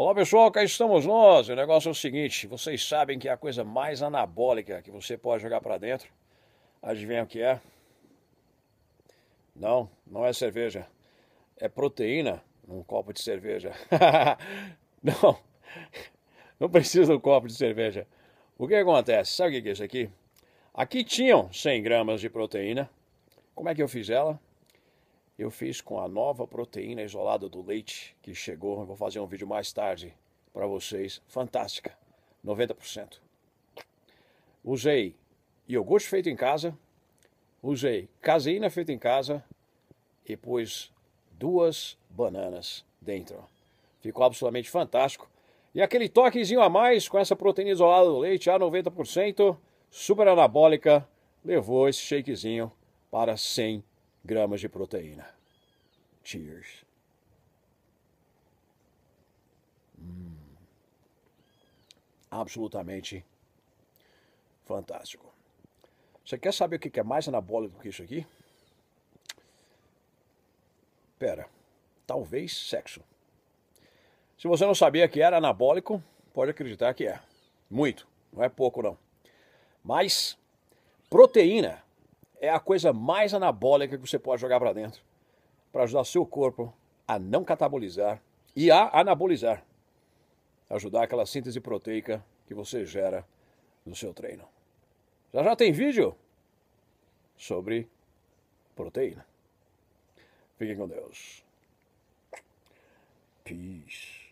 Olá pessoal, cá estamos nós. O negócio é o seguinte: vocês sabem que a coisa mais anabólica que você pode jogar para dentro, adivinha o que é? Não, não é cerveja. É proteína num copo de cerveja. não, não precisa um copo de cerveja. O que acontece? Sabe o que é isso aqui? Aqui tinham 100 gramas de proteína. Como é que eu fiz ela? eu fiz com a nova proteína isolada do leite que chegou. Eu vou fazer um vídeo mais tarde para vocês. Fantástica, 90%. Usei iogurte feito em casa, usei caseína feita em casa e pus duas bananas dentro. Ficou absolutamente fantástico. E aquele toquezinho a mais com essa proteína isolada do leite a 90%, super anabólica, levou esse shakezinho para 100% gramas de proteína. Cheers. Hum. Absolutamente fantástico. Você quer saber o que é mais anabólico do que isso aqui? Pera, talvez sexo. Se você não sabia que era anabólico, pode acreditar que é. Muito, não é pouco não. Mas proteína é a coisa mais anabólica que você pode jogar para dentro para ajudar seu corpo a não catabolizar e a anabolizar, ajudar aquela síntese proteica que você gera no seu treino. Já já tem vídeo sobre proteína. Fiquem com Deus. Peace.